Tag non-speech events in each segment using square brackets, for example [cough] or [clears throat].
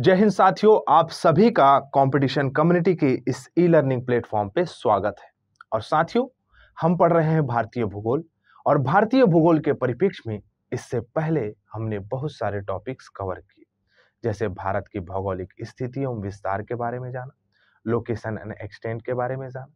जय हिंद साथियों आप सभी का कंपटीशन कम्युनिटी के इस ई लर्निंग प्लेटफॉर्म पे स्वागत है और साथियों हम पढ़ रहे हैं भारतीय भूगोल और भारतीय भूगोल के परिप्रेक्ष्य में इससे पहले हमने बहुत सारे टॉपिक्स कवर किए जैसे भारत की भौगोलिक स्थिति एवं विस्तार के बारे में जाना लोकेशन एंड एक्सटेंट के बारे में जाना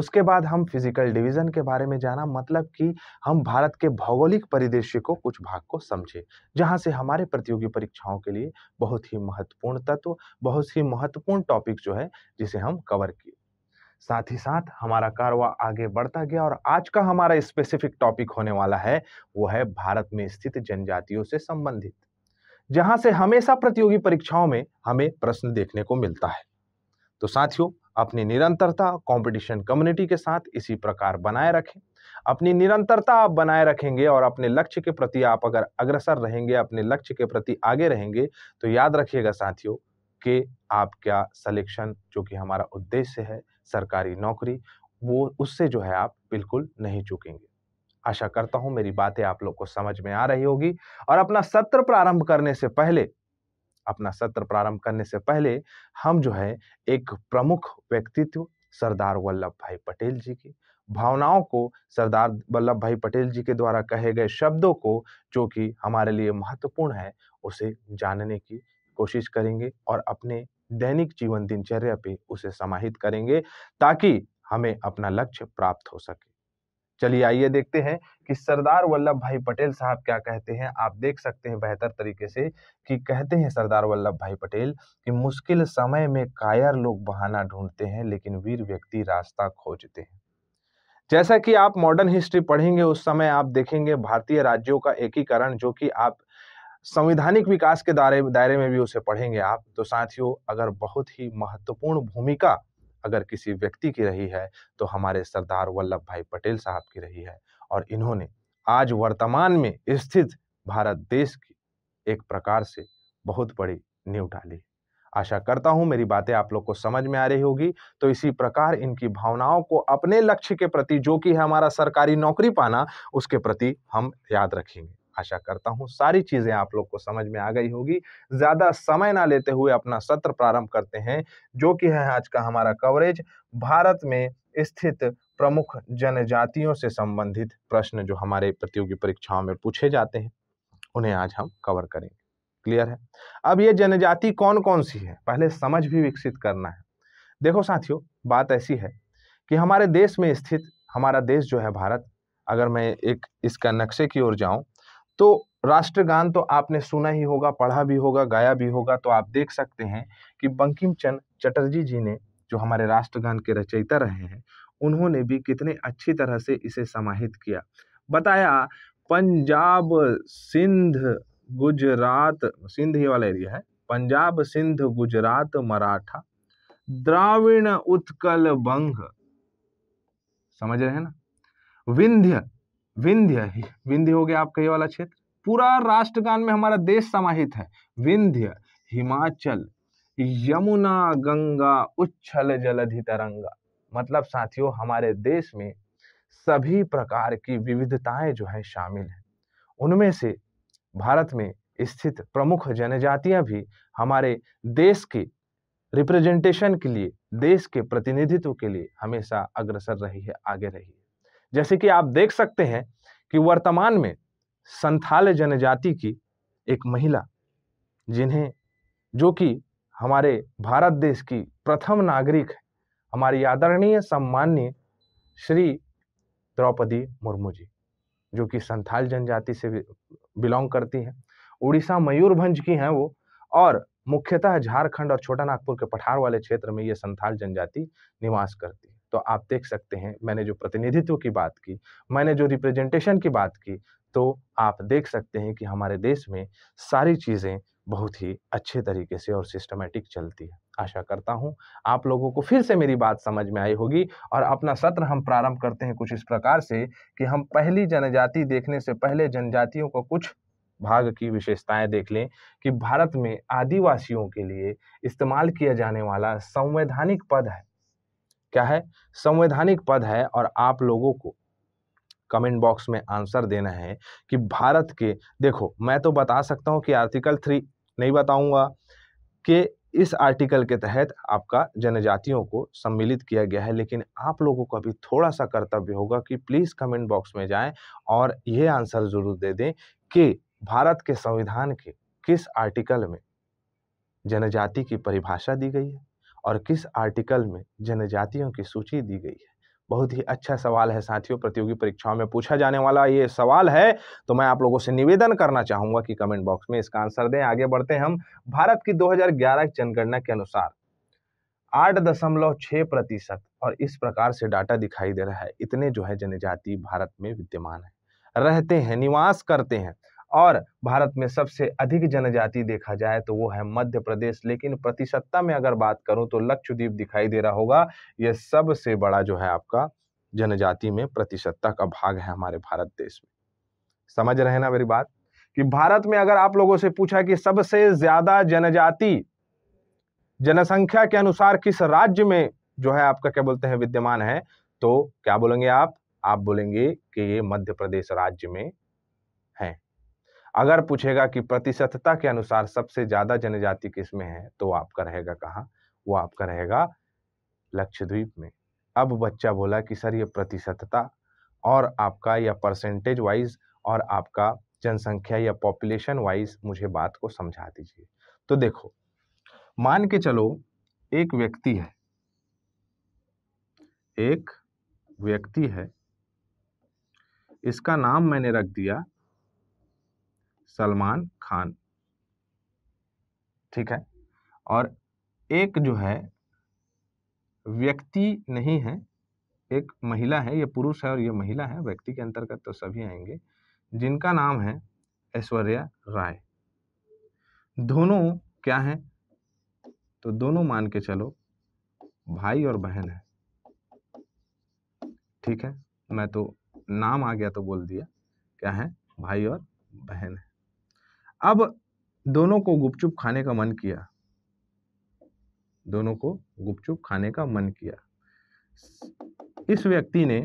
उसके बाद हम फिजिकल डिवीज़न के बारे में जाना मतलब कि हम भारत के भौगोलिक परिदृश्य को कुछ भाग को समझे जहाँ से हमारे प्रतियोगी परीक्षाओं के लिए बहुत ही महत्वपूर्ण तत्व बहुत ही महत्वपूर्ण टॉपिक जो है जिसे हम कवर किए साथ ही साथ हमारा कारवा आगे बढ़ता गया और आज का हमारा स्पेसिफिक टॉपिक होने वाला है वो है भारत में स्थित जनजातियों से संबंधित जहां से हमेशा प्रतियोगी परीक्षाओं में हमें प्रश्न देखने को मिलता है तो साथियों अपनी निरंतरता कंपटीशन कम्युनिटी के साथ इसी प्रकार बनाए रखें अपनी निरंतरता आप बनाए रखेंगे और अपने लक्ष्य के प्रति आप अगर अग्रसर रहेंगे अपने लक्ष्य के प्रति आगे रहेंगे तो याद रखिएगा साथियों कि आपका सिलेक्शन जो कि हमारा उद्देश्य है सरकारी नौकरी वो उससे जो है आप बिल्कुल नहीं चूकेंगे आशा करता हूँ मेरी बातें आप लोग को समझ में आ रही होगी और अपना सत्र प्रारंभ करने से पहले अपना सत्र प्रारंभ करने से पहले हम जो है एक प्रमुख व्यक्तित्व सरदार वल्लभ भाई पटेल जी की भावनाओं को सरदार वल्लभ भाई पटेल जी के द्वारा कहे गए शब्दों को जो कि हमारे लिए महत्वपूर्ण है उसे जानने की कोशिश करेंगे और अपने दैनिक जीवन दिनचर्या पे उसे समाहित करेंगे ताकि हमें अपना लक्ष्य प्राप्त हो सके चलिए आइए देखते हैं कि सरदार वल्लभ भाई पटेल साहब क्या कहते हैं आप देख सकते हैं बेहतर तरीके से कि कहते हैं सरदार वल्लभ भाई पटेल कि मुश्किल समय में कायर लोग बहाना ढूंढते हैं लेकिन वीर व्यक्ति रास्ता खोजते हैं जैसा कि आप मॉडर्न हिस्ट्री पढ़ेंगे उस समय आप देखेंगे भारतीय राज्यों का एकीकरण जो कि आप संविधानिक विकास के दायरे दायरे में भी उसे पढ़ेंगे आप तो साथियों अगर बहुत ही महत्वपूर्ण भूमिका अगर किसी व्यक्ति की रही है तो हमारे सरदार वल्लभ भाई पटेल साहब की रही है और इन्होंने आज वर्तमान में स्थित भारत देश की एक प्रकार से बहुत बड़ी नींव डाली आशा करता हूं मेरी बातें आप लोग को समझ में आ रही होगी तो इसी प्रकार इनकी भावनाओं को अपने लक्ष्य के प्रति जो कि है हमारा सरकारी नौकरी पाना उसके प्रति हम याद रखेंगे आशा करता हूँ सारी चीज़ें आप लोग को समझ में आ गई होगी ज़्यादा समय ना लेते हुए अपना सत्र प्रारंभ करते हैं जो कि है आज का हमारा कवरेज भारत में स्थित प्रमुख जनजातियों से संबंधित प्रश्न जो हमारे प्रतियोगी परीक्षाओं में पूछे जाते हैं उन्हें आज हम कवर करेंगे क्लियर है अब ये जनजाति कौन कौन सी है पहले समझ भी विकसित करना है देखो साथियों बात ऐसी है कि हमारे देश में स्थित हमारा देश जो है भारत अगर मैं एक इसका नक्शे की ओर जाऊं तो राष्ट्रगान तो आपने सुना ही होगा पढ़ा भी होगा गाया भी होगा तो आप देख सकते हैं कि बंकिम चंद चटर्जी जी ने जो हमारे राष्ट्रगान के रचयिता रहे हैं उन्होंने भी कितने अच्छी तरह से इसे समाहित किया बताया पंजाब सिंध गुजरात सिंध ही वाला एरिया है पंजाब सिंध गुजरात मराठा द्राविण उत्कल बंग समझ रहे हैं ना विंध्य विंध्य विंध्य हो गया आपका ये वाला क्षेत्र पूरा राष्ट्रगान में हमारा देश समाहित है विंध्य हिमाचल यमुना गंगा उच्छल जलधि तरंगा मतलब साथियों हमारे देश में सभी प्रकार की विविधताएं जो है शामिल हैं उनमें से भारत में स्थित प्रमुख जनजातियां भी हमारे देश के रिप्रेजेंटेशन के लिए देश के प्रतिनिधित्व के लिए हमेशा अग्रसर रही है आगे रही है जैसे कि आप देख सकते हैं कि वर्तमान में संथाल जनजाति की एक महिला जिन्हें जो कि हमारे भारत देश की प्रथम नागरिक है हमारी आदरणीय सम्माननीय श्री द्रौपदी मुर्मू जी जो कि संथाल जनजाति से बिलोंग करती हैं उड़ीसा मयूरभंज की हैं वो और मुख्यतः झारखंड और छोटा नागपुर के पठार वाले क्षेत्र में ये संथाल जनजाति निवास करती है तो आप देख सकते हैं मैंने जो प्रतिनिधित्व की बात की मैंने जो रिप्रेजेंटेशन की बात की तो आप देख सकते हैं कि हमारे देश में सारी चीज़ें बहुत ही अच्छे तरीके से और सिस्टमेटिक चलती है आशा करता हूँ आप लोगों को फिर से मेरी बात समझ में आई होगी और अपना सत्र हम प्रारंभ करते हैं कुछ इस प्रकार से कि हम पहली जनजाति देखने से पहले जनजातियों को कुछ भाग की विशेषताएं देख लें कि भारत में आदिवासियों के लिए इस्तेमाल किया जाने वाला संवैधानिक पद है क्या है संवैधानिक पद है और आप लोगों को कमेंट बॉक्स में आंसर देना है कि भारत के देखो मैं तो बता सकता हूँ कि आर्टिकल थ्री नहीं बताऊँगा कि इस आर्टिकल के तहत आपका जनजातियों को सम्मिलित किया गया है लेकिन आप लोगों का भी थोड़ा सा कर्तव्य होगा कि प्लीज़ कमेंट बॉक्स में जाएं और ये आंसर ज़रूर दे दें कि भारत के संविधान के किस आर्टिकल में जनजाति की परिभाषा दी गई है और किस आर्टिकल में जनजातियों की सूची दी गई है बहुत ही अच्छा सवाल है साथियों प्रतियोगी परीक्षाओं में पूछा जाने वाला ये सवाल है तो मैं आप लोगों से निवेदन करना चाहूंगा कि कमेंट बॉक्स में इसका आंसर दें आगे बढ़ते हैं हम भारत की 2011 जनगणना के अनुसार आठ दशमलव छह प्रतिशत और इस प्रकार से डाटा दिखाई दे रहा है इतने जो है जनजाति भारत में विद्यमान है रहते हैं निवास करते हैं और भारत में सबसे अधिक जनजाति देखा जाए तो वो है मध्य प्रदेश लेकिन प्रतिशतता में अगर बात करूं तो लक्षद्वीप दिखाई दे रहा होगा ये सबसे बड़ा जो है आपका जनजाति में प्रतिशतता का भाग है हमारे भारत देश में समझ रहे हैं ना मेरी बात कि भारत में अगर आप लोगों से पूछा कि सबसे ज्यादा जनजाति जनसंख्या के अनुसार किस राज्य में जो है आपका क्या बोलते हैं विद्यमान है तो क्या बोलेंगे आप आप बोलेंगे कि ये मध्य प्रदेश राज्य में अगर पूछेगा कि प्रतिशतता के अनुसार सबसे ज़्यादा जनजाति किसमें है तो आपका रहेगा कहाँ वो आपका रहेगा लक्षद्वीप में अब बच्चा बोला कि सर ये प्रतिशतता और आपका या परसेंटेज वाइज और आपका जनसंख्या या पॉपुलेशन वाइज मुझे बात को समझा दीजिए तो देखो मान के चलो एक व्यक्ति है एक व्यक्ति है इसका नाम मैंने रख दिया सलमान खान ठीक है और एक जो है व्यक्ति नहीं है एक महिला है ये पुरुष है और ये महिला है व्यक्ति के अंतर्गत तो सभी आएंगे जिनका नाम है ऐश्वर्या राय दोनों क्या हैं तो दोनों मान के चलो भाई और बहन है ठीक है मैं तो नाम आ गया तो बोल दिया क्या है भाई और बहन है अब दोनों को गुपचुप खाने का मन किया दोनों को गुपचुप खाने का मन किया इस व्यक्ति ने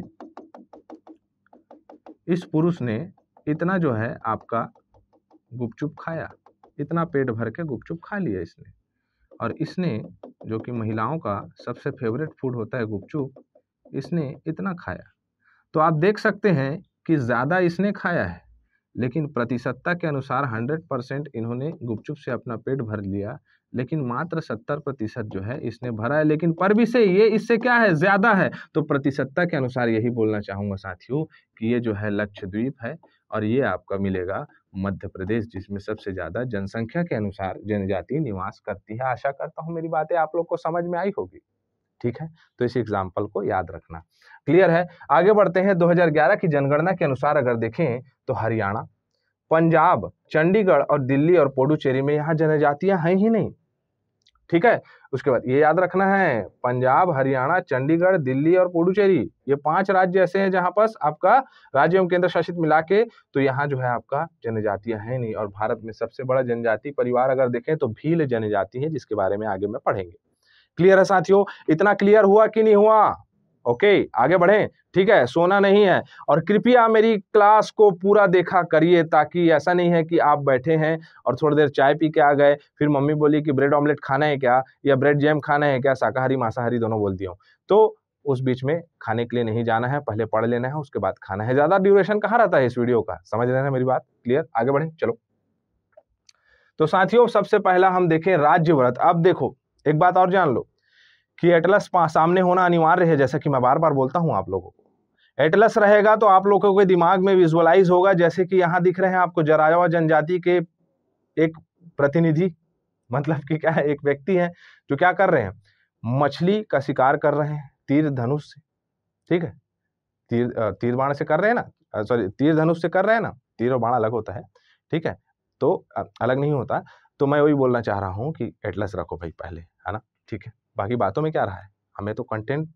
इस पुरुष ने इतना जो है आपका गुपचुप खाया इतना पेट भर के गुपचुप खा लिया इसने और इसने जो कि महिलाओं का सबसे फेवरेट फूड होता है गुपचुप इसने इतना खाया तो आप देख सकते हैं कि ज़्यादा इसने खाया है लेकिन प्रतिशतता के अनुसार हंड्रेड परसेंट इन्होंने गुपचुप से अपना पेट भर लिया लेकिन मात्र सत्तर प्रतिशत जो है इसने भरा है लेकिन पर भी से ये इससे क्या है ज़्यादा है तो प्रतिशतता के अनुसार यही बोलना चाहूंगा साथियों कि ये जो है लक्षद्वीप है और ये आपका मिलेगा मध्य प्रदेश जिसमें सबसे ज़्यादा जनसंख्या के अनुसार जनजाति निवास करती है आशा करता हूँ मेरी बातें आप लोग को समझ में आई होगी ठीक है तो इस एग्जाम्पल को याद रखना क्लियर है आगे बढ़ते हैं 2011 की जनगणना के अनुसार अगर देखें तो हरियाणा पंजाब चंडीगढ़ और दिल्ली और पुडुचेरी में यहाँ जनजातियाँ हैं ही नहीं ठीक है उसके बाद ये याद रखना है पंजाब हरियाणा चंडीगढ़ दिल्ली और पुडुचेरी ये पांच राज्य ऐसे हैं जहां पर आपका राज्य एवं केंद्र शासित मिला के तो यहाँ जो है आपका जनजातियां है नहीं और भारत में सबसे बड़ा जनजाति परिवार अगर देखें तो भील जनजाति है जिसके बारे में आगे में पढ़ेंगे क्लियर है साथियों इतना क्लियर हुआ कि नहीं हुआ ओके आगे बढ़े ठीक है सोना नहीं है और कृपया मेरी क्लास को पूरा देखा करिए ताकि ऐसा नहीं है कि आप बैठे हैं और थोड़ी देर चाय पी के आ गए फिर मम्मी बोली कि ब्रेड ऑमलेट खाना है क्या या ब्रेड जैम खाना है क्या शाकाहारी मांसाहारी दोनों बोल दिया हूँ तो उस बीच में खाने के लिए नहीं जाना है पहले पढ़ लेना है उसके बाद खाना है ज़्यादा ड्यूरेशन कहाँ रहता है इस वीडियो का समझ रहे हैं मेरी बात क्लियर आगे बढ़े चलो तो साथियों सबसे पहला हम देखें राज्य व्रत अब देखो एक बात और जान लो कि एटलस सामने होना अनिवार्य है जैसा कि मैं बार बार बोलता हूँ आप लोगों को एटलस रहेगा तो आप लोगों के दिमाग में विजुअलाइज होगा जैसे कि यहाँ दिख रहे हैं आपको जरावा जनजाति के एक प्रतिनिधि मतलब कि क्या है एक व्यक्ति है जो क्या कर रहे हैं मछली का शिकार कर रहे हैं तीर धनुष से ठीक है तीर तीर बाण से कर रहे हैं ना सॉरी तीर धनुष से कर रहे हैं ना तीर और बाण अलग होता है ठीक है तो अलग नहीं होता तो मैं वही बोलना चाह रहा हूँ कि एटलस रखो भाई पहले है ना ठीक है बाकी बातों में क्या रहा है हमें तो कंटेंट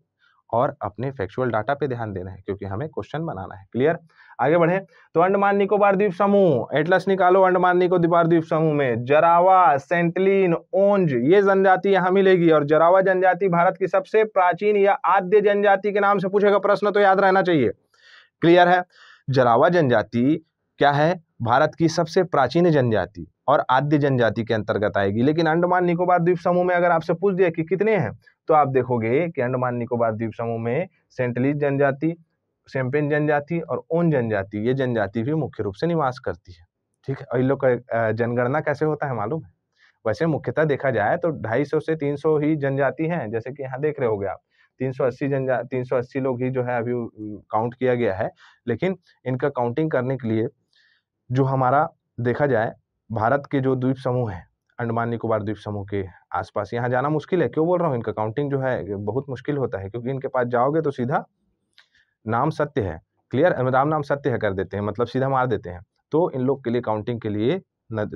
और अपने फैक्चुअल डाटा पे ध्यान देना है क्योंकि हमें क्वेश्चन बनाना है क्लियर आगे बढ़े तो अंडमान निकोबार द्वीप समूह एटलस निकालो अंडमान निकोबार द्वीप समूह में जरावा सेंटलिन ओंज ये जनजाति यहाँ मिलेगी और जरावा जनजाति भारत की सबसे प्राचीन या आद्य जनजाति के नाम से पूछेगा प्रश्न तो याद रहना चाहिए क्लियर है जरावा जनजाति क्या है भारत की सबसे प्राचीन जनजाति और आद्य जनजाति के अंतर्गत आएगी लेकिन अंडमान निकोबार द्वीप समूह में अगर आपसे पूछ दिया कि कितने हैं तो आप देखोगे कि अंडमान निकोबार द्वीप समूह में सेंटलीज जनजाति सेम्पेन जनजाति और ओन जनजाति ये जनजाति भी मुख्य रूप से निवास करती है ठीक है इन लोग का जनगणना कैसे होता है मालूम है वैसे मुख्यतः देखा जाए तो 250 से 300 ही जनजाति हैं जैसे कि यहाँ देख रहे हो आप 380 जनजा 380 लोग ही जो है अभी काउंट किया गया है लेकिन इनका काउंटिंग करने के लिए जो हमारा देखा जाए भारत के जो द्वीप समूह हैं अंडमान निकोबार द्वीप समूह के आसपास यहाँ जाना मुश्किल है क्यों बोल रहा हूँ इनका काउंटिंग जो है बहुत मुश्किल होता है क्योंकि इनके पास जाओगे तो सीधा नाम सत्य है क्लियर राम नाम सत्य है कर देते हैं मतलब सीधा मार देते हैं तो इन लोग के लिए काउंटिंग के लिए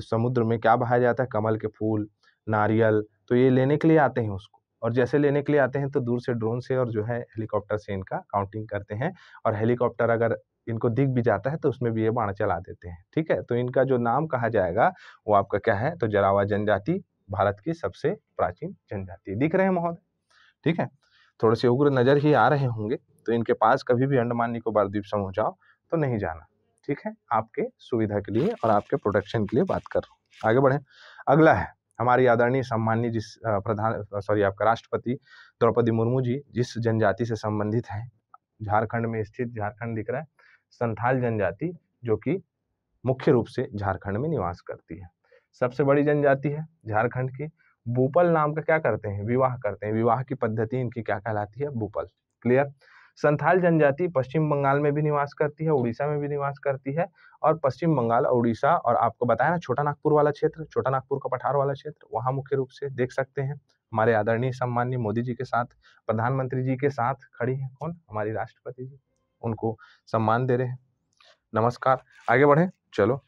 समुद्र में क्या बहाया जाता है कमल के फूल नारियल तो ये लेने के लिए आते हैं उसको और जैसे लेने के लिए आते हैं तो दूर से ड्रोन से और जो है हेलीकॉप्टर से इनका काउंटिंग करते हैं और हेलीकॉप्टर अगर इनको दिख भी जाता है तो उसमें भी ये बाण चला देते हैं ठीक है तो इनका जो नाम कहा जाएगा वो आपका क्या है तो जरावा जनजाति भारत की सबसे प्राचीन जनजाति दिख रहे हैं महोदय ठीक है थोड़े से उग्र नजर ही आ रहे होंगे तो इनके पास कभी भी अंडमान निकोबार द्वीप समूह जाओ तो नहीं जाना ठीक है आपके सुविधा के लिए और आपके प्रोटेक्शन के लिए बात कर रहा हूँ आगे बढ़े अगला है हमारी आदरणीय सम्मान्य जिस प्रधान सॉरी आपका राष्ट्रपति द्रौपदी मुर्मू जी जिस जनजाति से संबंधित है झारखंड में स्थित झारखंड दिख रहा है संथाल जनजाति जो कि मुख्य रूप से झारखंड में निवास करती है सबसे बड़ी जनजाति है झारखंड की भूपल नाम का क्या करते हैं विवाह करते हैं विवाह की पद्धति इनकी क्या कहलाती है बूपल क्लियर संथाल जनजाति पश्चिम बंगाल में भी निवास करती है उड़ीसा में भी निवास करती है और पश्चिम बंगाल उड़ीसा और आपको बताया ना छोटा नागपुर वाला क्षेत्र छोटा नागपुर का पठार वाला क्षेत्र वहाँ मुख्य रूप से देख सकते हैं हमारे आदरणीय सम्मान्य मोदी जी के साथ प्रधानमंत्री जी के साथ खड़ी है कौन हमारी राष्ट्रपति जी उनको सम्मान दे रहे हैं नमस्कार आगे बढ़े चलो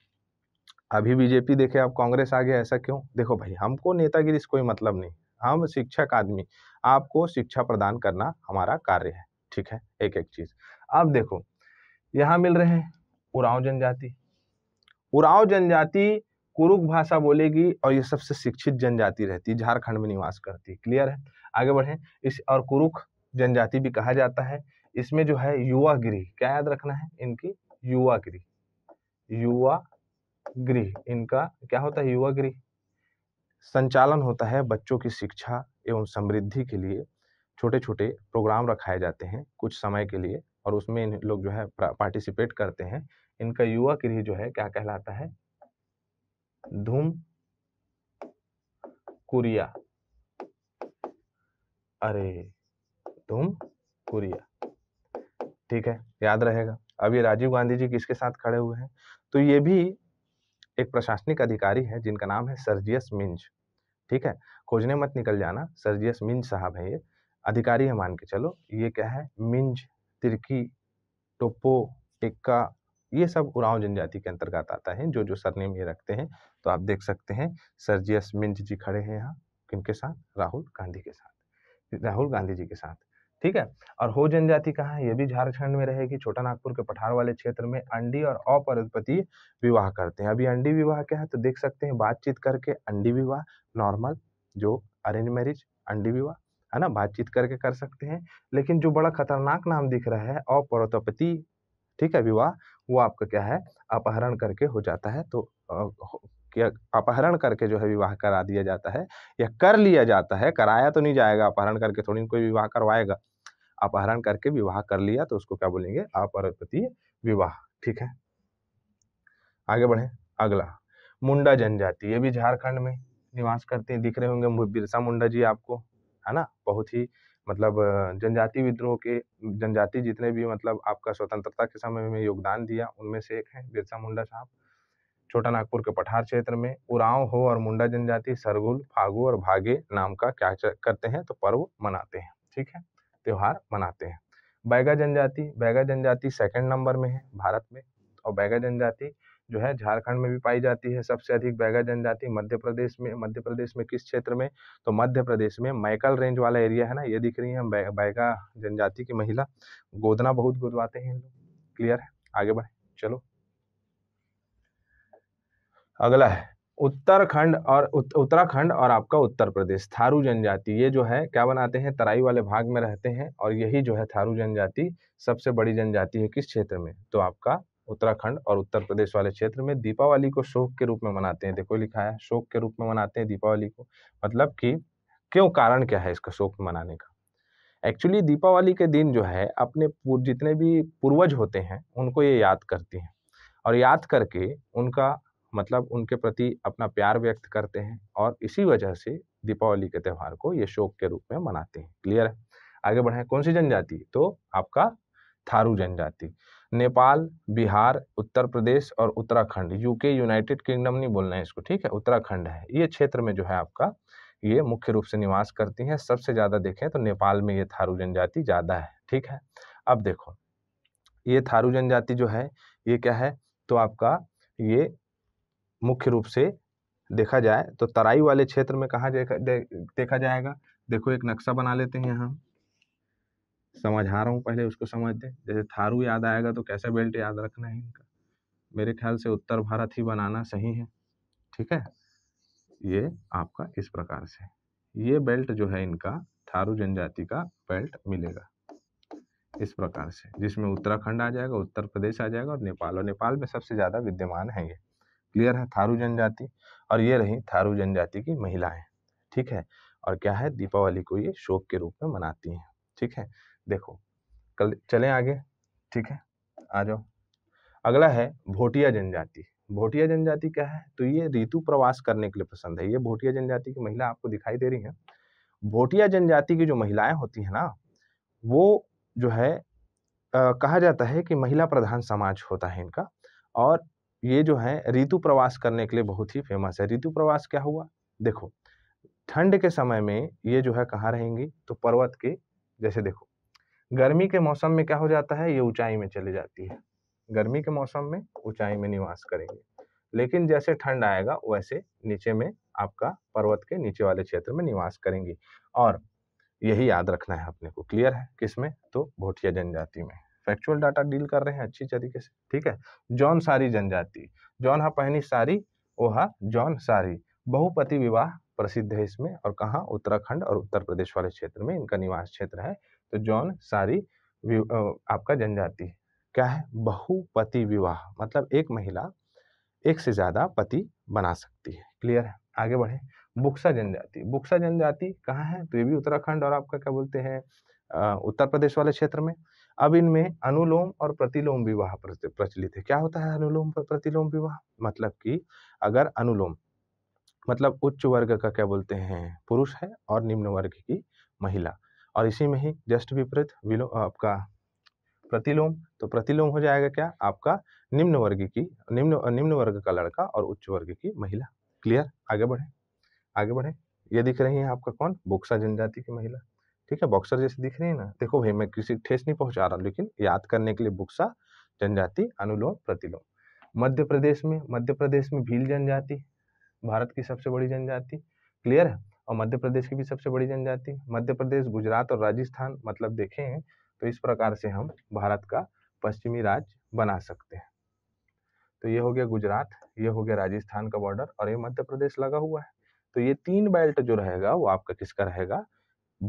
अभी बीजेपी देखे आप कांग्रेस आ गया ऐसा क्यों देखो भाई हमको नेतागिरी से कोई मतलब नहीं हम शिक्षक आदमी आपको शिक्षा प्रदान करना हमारा कार्य है ठीक है एक एक चीज अब देखो यहाँ मिल रहे हैं उराव जनजाति उराव जनजाति कुरुक भाषा बोलेगी और ये सबसे शिक्षित जनजाति रहती झारखंड में निवास करती क्लियर है आगे बढ़े इस और कुरुक जनजाति भी कहा जाता है इसमें जो है युवा गृह क्या याद रखना है इनकी युवा गृह युवा गृह इनका क्या होता है युवा गृह संचालन होता है बच्चों की शिक्षा एवं समृद्धि के लिए छोटे छोटे प्रोग्राम रखाए जाते हैं कुछ समय के लिए और उसमें इन लोग जो है पार्टिसिपेट करते हैं इनका युवा गृह जो है क्या कहलाता है धूम कुरिया अरे धूम कुरिया ठीक है याद रहेगा अब ये राजीव गांधी जी किसके साथ खड़े हुए हैं तो ये भी एक प्रशासनिक अधिकारी है जिनका नाम है सर्जियस मिंज ठीक है खोजने मत निकल जाना सर्जियस मिंज साहब है ये अधिकारी है मान के चलो ये क्या है मिंज तिरकी टोपो टिक्का ये सब उड़ाव जनजाति के अंतर्गत आता है जो जो सरनेम ये रखते हैं तो आप देख सकते हैं सर्जियस मिंज जी खड़े हैं यहाँ किनके साथ राहुल गांधी के साथ राहुल गांधी जी के साथ ठीक है और हो जनजाति कहाँ है ये भी झारखंड में रहेगी छोटा नागपुर के पठार वाले क्षेत्र में अंडी और अपरपति विवाह करते हैं अभी अंडी विवाह क्या है तो देख सकते हैं बातचीत करके अंडी विवाह नॉर्मल जो अरेंज मैरिज अंडी विवाह है ना बातचीत करके कर सकते हैं लेकिन जो बड़ा खतरनाक नाम दिख रहा है अपरतपति ठीक है विवाह वो आपका क्या है अपहरण करके हो जाता है तो अपहरण करके जो है विवाह करा दिया जाता है या कर लिया जाता है कराया तो नहीं जाएगा अपहरण करके थोड़ी कोई विवाह करवाएगा अपहरण करके विवाह कर लिया तो उसको क्या बोलेंगे अपरपति विवाह ठीक है आगे बढ़े अगला मुंडा जनजाति ये भी झारखंड में निवास करते हैं दिख रहे होंगे बिरसा मुंडा जी आपको है ना बहुत ही मतलब जनजाति विद्रोह के जनजाति जितने भी मतलब आपका स्वतंत्रता के समय में योगदान दिया उनमें से एक है बिरसा मुंडा साहब छोटा नागपुर के पठार क्षेत्र में उराव हो और मुंडा जनजाति सरगुल फागु और भागे नाम का क्या करते हैं तो पर्व मनाते हैं ठीक है त्यौहार मनाते हैं बैगा जनजाति बैगा जनजाति सेकंड नंबर में है भारत में और बैगा जनजाति जो है झारखंड में भी पाई जाती है सबसे अधिक बैगा जनजाति मध्य प्रदेश में मध्य प्रदेश में किस क्षेत्र में तो मध्य प्रदेश में मैकल रेंज वाला एरिया है ना ये दिख रही है बै, बैगा जनजाति की महिला गोदना बहुत गोदवाते हैं क्लियर है आगे बढ़े चलो अगला है उत्तराखंड और उत, उत्तराखंड और आपका उत्तर प्रदेश थारू जनजाति ये जो है क्या बनाते हैं तराई वाले भाग में रहते हैं और यही जो है थारू जनजाति सबसे बड़ी जनजाति है किस क्षेत्र में तो आपका उत्तराखंड और उत्तर प्रदेश वाले क्षेत्र में दीपावली को शोक के रूप में मनाते हैं देखो लिखा है शोक के रूप में मनाते हैं दीपावली को मतलब कि क्यों कारण क्या है इसका शोक मनाने का एक्चुअली दीपावली के दिन जो है अपने जितने भी पूर्वज होते हैं उनको ये याद करती हैं और याद करके उनका मतलब उनके प्रति अपना प्यार व्यक्त करते हैं और इसी वजह से दीपावली के त्यौहार को ये शोक के रूप में मनाते हैं क्लियर है आगे बढ़ें कौन सी जनजाति तो आपका थारू जनजाति नेपाल बिहार उत्तर प्रदेश और उत्तराखंड यूके यूनाइटेड किंगडम नहीं बोलना है इसको ठीक है उत्तराखंड है ये क्षेत्र में जो है आपका ये मुख्य रूप से निवास करती हैं सबसे ज़्यादा देखें तो नेपाल में ये थारू जनजाति ज़्यादा है ठीक है अब देखो ये थारू जनजाति जो है ये क्या है तो आपका ये मुख्य रूप से देखा जाए तो तराई वाले क्षेत्र में कहा देखा, देखा जाएगा देखो एक नक्शा बना लेते हैं यहाँ समझा रहा हूँ पहले उसको समझ दे जैसे थारू याद आएगा तो कैसे बेल्ट याद रखना है इनका मेरे ख्याल से उत्तर भारत ही बनाना सही है ठीक है ये आपका इस प्रकार से ये बेल्ट जो है इनका थारू जनजाति का बेल्ट मिलेगा इस प्रकार से जिसमें उत्तराखंड आ जाएगा उत्तर प्रदेश आ जाएगा और नेपाल और नेपाल में सबसे ज़्यादा विद्यमान है ये क्लियर है थारू जनजाति और ये रही थारू जनजाति की महिलाएं ठीक है और क्या है दीपावली को ये शोक के रूप में मनाती हैं ठीक है देखो कल चले आगे ठीक है आ जाओ अगला है भोटिया जनजाति भोटिया जनजाति क्या है तो ये ऋतु प्रवास करने के लिए पसंद है ये भोटिया जनजाति की महिला आपको दिखाई दे रही है भोटिया जनजाति की जो महिलाएं होती है ना वो जो है आ, कहा जाता है कि महिला प्रधान समाज होता है इनका और ये जो है ऋतु प्रवास करने के लिए बहुत ही फेमस है ऋतु प्रवास क्या हुआ देखो ठंड के समय में ये जो है कहाँ रहेंगी तो पर्वत के जैसे देखो गर्मी के मौसम में क्या हो जाता है ये ऊंचाई में चली जाती है गर्मी के मौसम में ऊंचाई में निवास करेंगे लेकिन जैसे ठंड आएगा वैसे नीचे में आपका पर्वत के नीचे वाले क्षेत्र में निवास करेंगी और यही याद रखना है अपने को क्लियर है किसमें तो भोटिया जनजाति में फैक्चुअल डाटा डील कर रहे हैं अच्छी तरीके से ठीक है जौन सारी जनजाति जौन हा पहनी सारी हा जौन सारी बहुपति विवाह प्रसिद्ध है इसमें और कहाँ उत्तराखंड और उत्तर प्रदेश वाले क्षेत्र में इनका निवास क्षेत्र है तो जौन सारी आपका जनजाति क्या है बहुपति विवाह मतलब एक महिला एक से ज़्यादा पति बना सकती है क्लियर है आगे बढ़े बुक्सा जनजाति बुक्सा जनजाति कहाँ है तो ये भी उत्तराखंड और आपका क्या बोलते हैं उत्तर प्रदेश वाले क्षेत्र में अब इनमें अनुलोम और प्रतिलोम विवाह प्रचलित है क्या होता है अनुलोम प्रतिलोम विवाह मतलब कि अगर अनुलोम मतलब उच्च वर्ग का क्या बोलते हैं पुरुष है और निम्न वर्ग की महिला और इसी में ही जस्ट विपरीत विलो आपका प्रतिलोम तो प्रतिलोम हो जाएगा क्या आपका निम्न वर्ग की निम्न निम्न वर्ग का लड़का और उच्च वर्ग की महिला क्लियर आगे बढ़े आगे बढ़े ये दिख रही है आपका कौन बोक्सा जनजाति की महिला ठीक है बॉक्सर जैसे दिख रही है ना देखो भाई मैं किसी ठेस नहीं पहुंचा रहा लेकिन याद करने के लिए बुक्सा जनजाति अनुलोम प्रतिलोम मध्य प्रदेश में मध्य प्रदेश में भील जनजाति भारत की सबसे बड़ी जनजाति क्लियर है और मध्य प्रदेश की भी सबसे बड़ी जनजाति मध्य प्रदेश गुजरात और राजस्थान मतलब देखें तो इस प्रकार से हम भारत का पश्चिमी राज्य बना सकते हैं तो ये हो गया गुजरात ये हो गया राजस्थान का बॉर्डर और ये मध्य प्रदेश लगा हुआ है तो ये तीन बेल्ट जो रहेगा वो आपका किसका रहेगा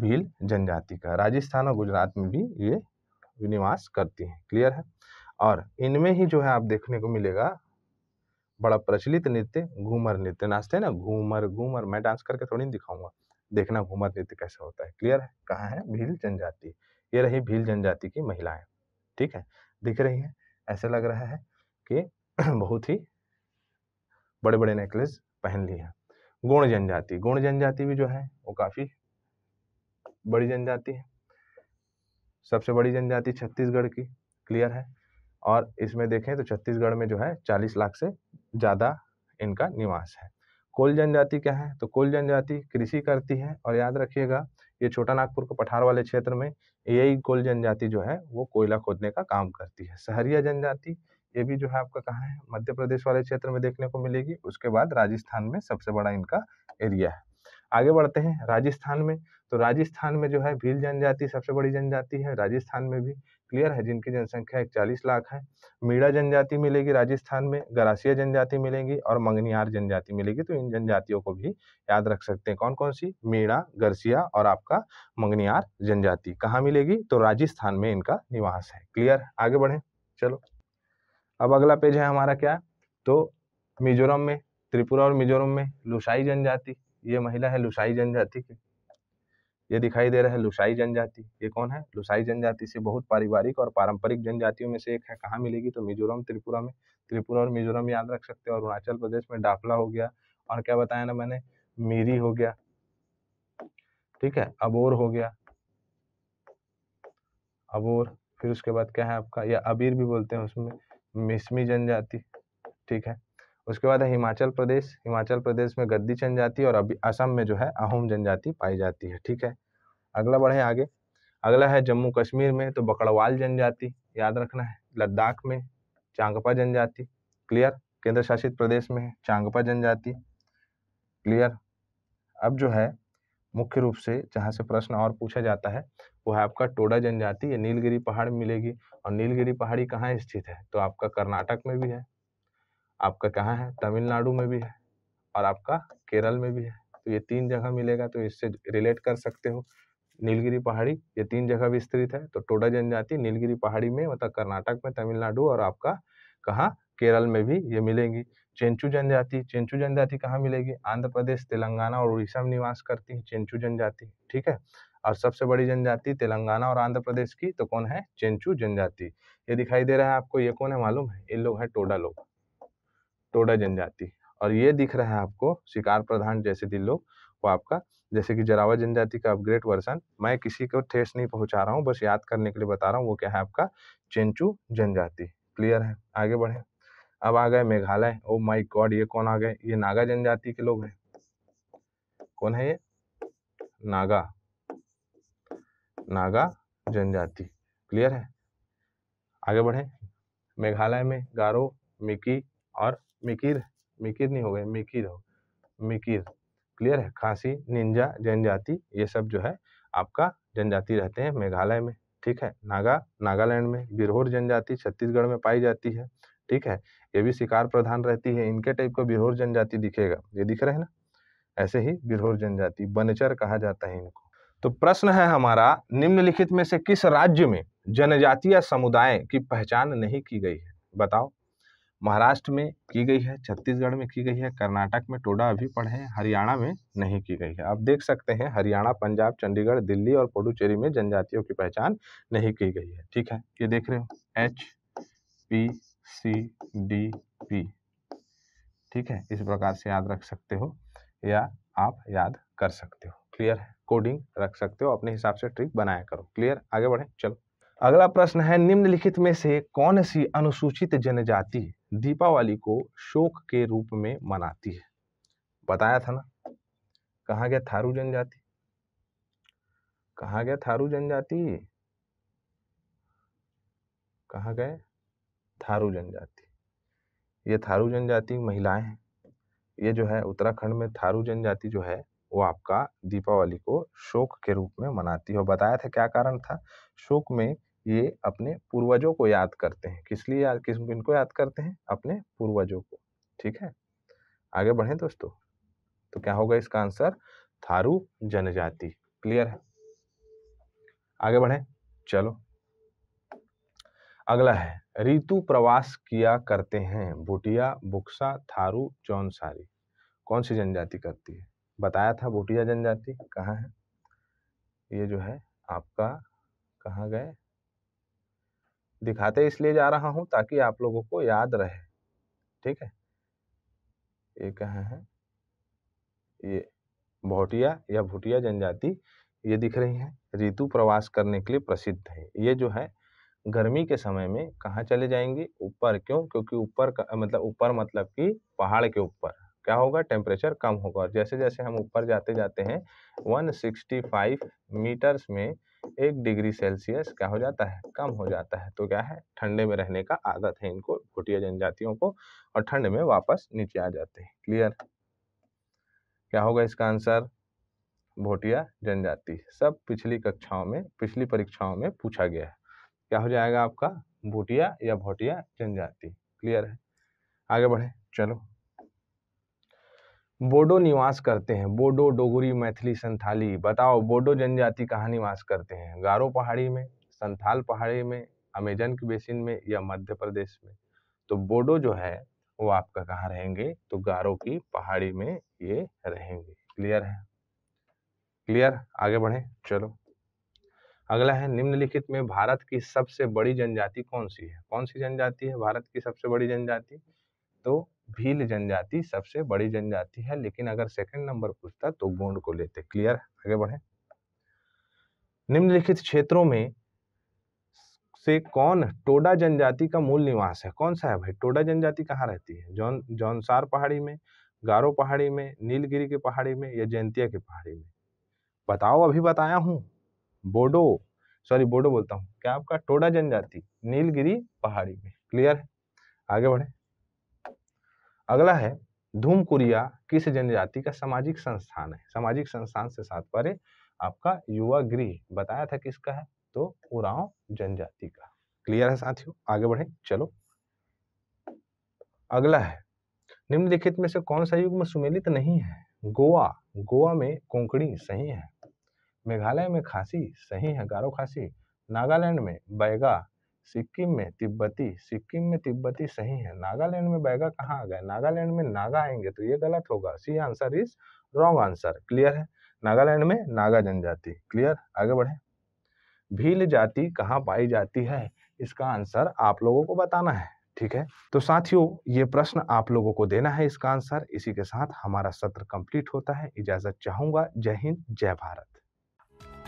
भील जनजाति का राजस्थान और गुजरात में भी ये निवास करती हैं क्लियर है और इनमें ही जो है आप देखने को मिलेगा बड़ा प्रचलित नृत्य घूमर नृत्य नाचते हैं ना घूमर घूमर मैं डांस करके थोड़ी नहीं दिखाऊंगा देखना घूमर नृत्य कैसे होता है क्लियर है कहाँ है भील जनजाति ये रही भील जनजाति की महिलाएं ठीक है दिख रही है ऐसे लग रहा है कि [clears throat] बहुत ही बड़े बड़े नेकलेस पहन लिए हैं गुण जनजाति गुण जनजाति भी जो है वो काफ़ी बड़ी जनजाति है सबसे बड़ी जनजाति छत्तीसगढ़ की क्लियर है और इसमें देखें तो छत्तीसगढ़ में जो है चालीस लाख से ज़्यादा इनका निवास है कोल जनजाति क्या है तो कोल जनजाति कृषि करती है और याद रखिएगा ये छोटा नागपुर के पठार वाले क्षेत्र में यही कोल जनजाति जो है वो कोयला खोदने का काम करती है सहरिया जनजाति ये भी जो है आपका कहाँ है मध्य प्रदेश वाले क्षेत्र में देखने को मिलेगी उसके बाद राजस्थान में सबसे बड़ा इनका एरिया है आगे बढ़ते हैं राजस्थान में तो राजस्थान में जो है भील जनजाति सबसे बड़ी जनजाति है राजस्थान में भी क्लियर है जिनकी जनसंख्या इकतालीस लाख है मीड़ा जनजाति मिलेगी राजस्थान में गरासिया जनजाति मिलेगी और मंगनियार जनजाति मिलेगी तो इन जनजातियों को भी याद रख सकते हैं कौन कौन सी मीड़ा गरसिया और आपका मंगनियार जनजाति कहाँ मिलेगी तो राजस्थान में इनका निवास है क्लियर आगे बढ़े चलो अब अगला पेज है हमारा क्या तो मिजोरम में त्रिपुरा और मिजोरम में लुसाई जनजाति ये महिला है लुसाई जनजाति की ये दिखाई दे रहा है लुसाई जनजाति ये कौन है लुसाई जनजाति से बहुत पारिवारिक और पारंपरिक जनजातियों में से एक है कहाँ मिलेगी तो मिजोरम त्रिपुरा में त्रिपुरा और मिजोरम याद रख सकते हैं अरुणाचल प्रदेश में डाफला हो गया और क्या बताया ना मैंने मीरी हो गया ठीक है अबोर हो गया अबोर फिर उसके बाद क्या है आपका या अबीर भी बोलते हैं उसमें मिसमी जनजाति ठीक है उसके बाद है हिमाचल प्रदेश हिमाचल प्रदेश में गद्दी जनजाति और अभी असम में जो है अहोम जनजाति पाई जाती है ठीक है अगला बढ़े आगे अगला है जम्मू कश्मीर में तो बकड़वाल जनजाति याद रखना है लद्दाख में चांगपा जनजाति क्लियर केंद्र शासित प्रदेश में है चांगपा जनजाति क्लियर अब जो है मुख्य रूप से जहाँ से प्रश्न और पूछा जाता है वो है आपका टोडा जनजाति या नीलगिरी पहाड़ मिलेगी और नीलगिरी पहाड़ी कहाँ स्थित है तो आपका कर्नाटक में भी है आपका कहाँ है तमिलनाडु में भी है और आपका केरल में भी है तो ये तीन जगह मिलेगा तो इससे रिलेट कर सकते हो नीलगिरी पहाड़ी ये तीन जगह विस्तृत है तो टोडा जनजाति नीलगिरी पहाड़ी में मतलब कर्नाटक में तमिलनाडु और आपका कहाँ केरल में भी ये मिलेंगी चेंचू जनजाति चेंचू जनजाति कहाँ मिलेगी आंध्र प्रदेश तेलंगाना और उड़ीसा में निवास करती है चेंचू जनजाति ठीक है और सबसे बड़ी जनजाति तेलंगाना और आंध्र प्रदेश की तो कौन है चेंचू जनजाति ये दिखाई दे रहा है आपको ये कौन है मालूम है ये लोग है टोडा लोग टोडा जनजाति और ये दिख रहा है आपको शिकार प्रधान जैसे दिल लोग वो आपका जैसे कि जरावा जनजाति का अपग्रेड वर्सन मैं किसी को ठेस नहीं पहुंचा रहा हूँ बस याद करने के लिए बता रहा हूँ वो क्या है आपका चेंचू जनजाति क्लियर है आगे बढ़े अब आ गए मेघालय ओ माई गॉड ये कौन आ गए ये नागा जनजाति के लोग हैं कौन है ये नागा नागा जनजाति क्लियर है आगे बढ़े मेघालय में गारो मिकी और मिकिर मिकिर नहीं हो गए मिकिर हो मिकिर क्लियर है खांसी निंजा जनजाति ये सब जो है आपका जनजाति रहते हैं मेघालय में ठीक है नागा नागालैंड में बिरहोर जनजाति छत्तीसगढ़ में पाई जाती है ठीक है ये भी शिकार प्रधान रहती है इनके टाइप का बिरहोर जनजाति दिखेगा ये दिख रहे हैं ना ऐसे ही बिरहोर जनजाति बनचर कहा जाता है इनको तो प्रश्न है हमारा निम्नलिखित में से किस राज्य में जनजातीय समुदाय की पहचान नहीं की गई है बताओ महाराष्ट्र में की गई है छत्तीसगढ़ में की गई है कर्नाटक में टोडा अभी पढ़े हैं हरियाणा में नहीं की गई है आप देख सकते हैं हरियाणा पंजाब चंडीगढ़ दिल्ली और पुडुचेरी में जनजातियों की पहचान नहीं की गई है ठीक है ये देख रहे हो H P C D P ठीक है इस प्रकार से याद रख सकते हो या आप याद कर सकते हो क्लियर है कोडिंग रख सकते हो अपने हिसाब से ट्रिक बनाया करो क्लियर आगे बढ़े चलो अगला प्रश्न है निम्नलिखित में से कौन सी अनुसूचित जनजाति दीपावली को शोक के रूप में मनाती है बताया था ना कहा गया थारू जनजाति कहा गया थारू जनजाति कहा गए थारू जनजाति ये थारू जनजाति महिलाएं हैं ये जो है उत्तराखंड में थारू जनजाति जो है वो आपका दीपावली को शोक के रूप में मनाती है बताया था क्या कारण था शोक में ये अपने पूर्वजों को याद करते हैं किस लिए याद किस इनको याद करते हैं अपने पूर्वजों को ठीक है आगे बढ़ें दोस्तों तो क्या होगा इसका आंसर थारू जनजाति क्लियर है आगे बढ़े चलो अगला है ऋतु प्रवास किया करते हैं भुटिया बुक्सा थारू चौनसारी कौन सी जनजाति करती है बताया था भुटिया जनजाति कहाँ है ये जो है आपका कहाँ गए दिखाते इसलिए जा रहा हूँ ताकि आप लोगों को याद रहे ठीक है ये कहाँ है ये भोटिया या भुटिया जनजाति ये दिख रही हैं ऋतु प्रवास करने के लिए प्रसिद्ध है ये जो है गर्मी के समय में कहाँ चले जाएंगे ऊपर क्यों क्योंकि ऊपर मतलब ऊपर मतलब कि पहाड़ के ऊपर क्या होगा टेम्परेचर कम होगा और जैसे जैसे हम ऊपर जाते जाते हैं 165 मीटर्स में एक डिग्री सेल्सियस क्या हो जाता है कम हो जाता है तो क्या है ठंडे में रहने का आदत है इनको भूटिया जनजातियों को और ठंड में वापस नीचे आ जाते हैं क्लियर क्या होगा इसका आंसर भोटिया जनजाति सब पिछली कक्षाओं में पिछली परीक्षाओं में पूछा गया है क्या हो जाएगा आपका भूटिया या भोटिया जनजाति क्लियर है आगे बढ़े चलो बोडो निवास करते हैं बोडो डोगरी मैथिली संथाली बताओ बोडो जनजाति कहाँ निवास करते हैं गारो पहाड़ी में संथाल पहाड़ी में अमेजन के बेसिन में या मध्य प्रदेश में तो बोडो जो है वो आपका कहाँ रहेंगे तो गारो की पहाड़ी में ये रहेंगे क्लियर है क्लियर आगे बढ़े चलो अगला है निम्नलिखित में भारत की सबसे बड़ी जनजाति कौन सी है कौन सी जनजाति है भारत की सबसे बड़ी जनजाति तो भील जनजाति सबसे बड़ी जनजाति है लेकिन अगर सेकंड नंबर पूछता तो गोंड को लेते क्लियर आगे बढ़े निम्नलिखित क्षेत्रों में से कौन टोडा जनजाति का मूल निवास है कौन सा है भाई टोडा जनजाति कहाँ रहती है जौन जौनसार पहाड़ी में गारो पहाड़ी में नीलगिरी की पहाड़ी में या जयंतिया की पहाड़ी में बताओ अभी बताया हूँ बोडो सॉरी बोडो बोलता हूँ क्या आपका टोडा जनजाति नीलगिरी पहाड़ी में क्लियर है आगे बढ़े अगला है धूम कुरिया किस जनजाति का सामाजिक संस्थान है सामाजिक संस्थान से सात पर आपका युवा गृह बताया था किसका है तो उराव जनजाति का क्लियर है साथियों आगे बढ़े चलो अगला है निम्नलिखित में से कौन सा युग में सुमेलित नहीं है गोवा गोवा में कोंकणी सही है मेघालय में खासी सही है गारो खासी नागालैंड में बैगा सिक्किम में तिब्बती सिक्किम में तिब्बती सही है नागालैंड में बैगा कहाँ आ गए नागालैंड में नागा आएंगे तो ये गलत होगा C answer is wrong answer clear है नागालैंड में नागा जनजाति क्लियर आगे बढ़े भील जाति कहाँ पाई जाती है इसका आंसर आप लोगों को बताना है ठीक है तो साथियों ये प्रश्न आप लोगों को देना है इसका आंसर इसी के साथ हमारा सत्र कंप्लीट होता है इजाजत चाहूंगा जय हिंद जय भारत